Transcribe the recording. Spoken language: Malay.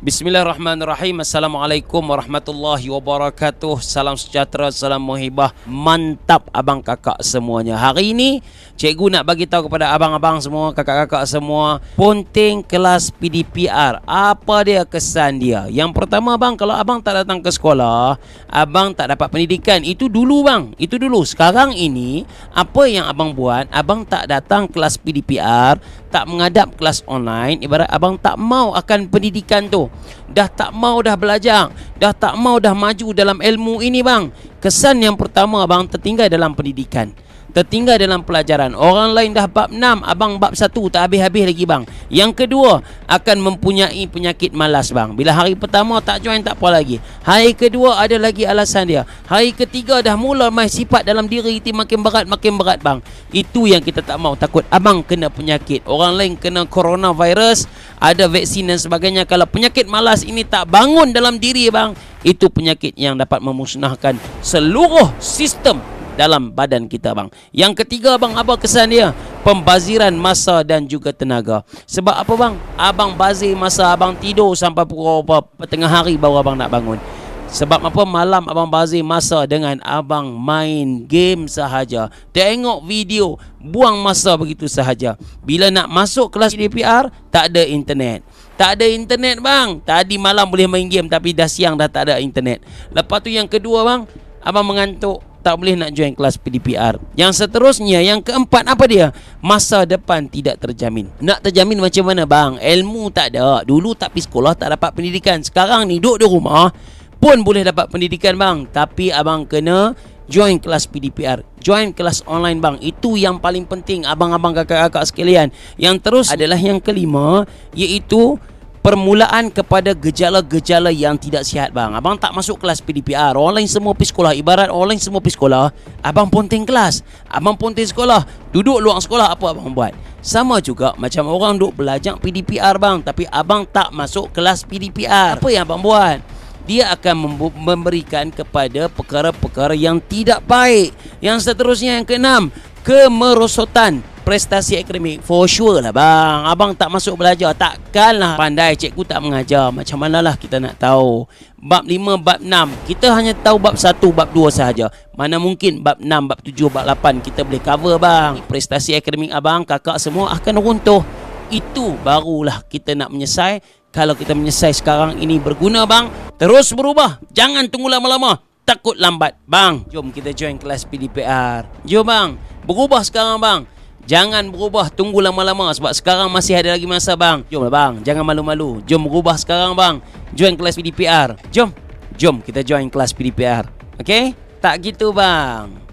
Bismillahirrahmanirrahim Assalamualaikum warahmatullahi wabarakatuh Salam sejahtera, salam muhibah Mantap abang kakak semuanya Hari ini, cikgu nak bagi tahu kepada abang-abang semua Kakak-kakak semua Ponting kelas PDPR Apa dia kesan dia? Yang pertama abang, kalau abang tak datang ke sekolah Abang tak dapat pendidikan Itu dulu bang, itu dulu Sekarang ini, apa yang abang buat Abang tak datang kelas PDPR Tak mengadap kelas online Ibarat abang tak mau akan pendidikan tu Dah tak mau dah belajar Dah tak mau dah maju dalam ilmu ini bang Kesan yang pertama bang tertinggal dalam pendidikan Tertinggal dalam pelajaran Orang lain dah bab 6 Abang bab 1 Tak habis-habis lagi bang Yang kedua Akan mempunyai penyakit malas bang Bila hari pertama tak join tak apa lagi Hari kedua ada lagi alasan dia Hari ketiga dah mula mai sifat dalam diri Itu makin berat makin berat bang Itu yang kita tak mau Takut abang kena penyakit Orang lain kena coronavirus Ada vaksin dan sebagainya Kalau penyakit malas ini tak bangun dalam diri bang itu penyakit yang dapat memusnahkan seluruh sistem dalam badan kita bang. Yang ketiga bang apa kesan dia? Pembaziran masa dan juga tenaga. Sebab apa bang? Abang bazir masa abang tidur sampai pukul apa tengah hari baru abang nak bangun. Sebab apa malam abang bazir masa dengan abang main game sahaja. Tengok video, buang masa begitu sahaja. Bila nak masuk kelas DPR, tak ada internet. Tak ada internet bang. Tadi malam boleh main game tapi dah siang dah tak ada internet. Lepas tu yang kedua bang, abang mengantuk tak boleh nak join kelas PDPR. Yang seterusnya, yang keempat apa dia? Masa depan tidak terjamin. Nak terjamin macam mana bang? Ilmu tak ada. Dulu tak pergi sekolah, tak dapat pendidikan. Sekarang ni duduk di rumah pun boleh dapat pendidikan bang. Tapi abang kena join kelas PDPR. Join kelas online bang. Itu yang paling penting abang-abang kakak-kakak sekalian. Yang terus adalah yang kelima iaitu permulaan kepada gejala-gejala yang tidak sihat bang Abang tak masuk kelas PDPR Orang lain semua pergi sekolah Ibarat orang lain semua pergi sekolah Abang ponting kelas Abang ponting sekolah Duduk luang sekolah apa abang buat Sama juga macam orang duduk belajar PDPR bang Tapi abang tak masuk kelas PDPR Apa yang abang buat dia akan memberikan kepada perkara-perkara yang tidak baik Yang seterusnya yang keenam Kemerosotan prestasi akademik For sure lah bang Abang tak masuk belajar Takkan lah pandai cikgu tak mengajar Macam mana lah kita nak tahu Bab 5, bab 6 Kita hanya tahu bab 1, bab 2 sahaja Mana mungkin bab 6, bab 7, bab 8 Kita boleh cover bang Prestasi akademik abang, kakak semua akan runtuh Itu barulah kita nak menyesai Kalau kita menyesai sekarang ini berguna bang Terus berubah Jangan tunggu lama-lama Takut lambat Bang Jom kita join kelas PDPR Jom bang Berubah sekarang bang Jangan berubah tunggu lama-lama sebab sekarang masih ada lagi masa bang. Jom lah, bang, jangan malu-malu. Jom berubah sekarang bang. Join kelas PDPR. Jom. Jom kita join kelas PDPR. Okey? Tak gitu bang.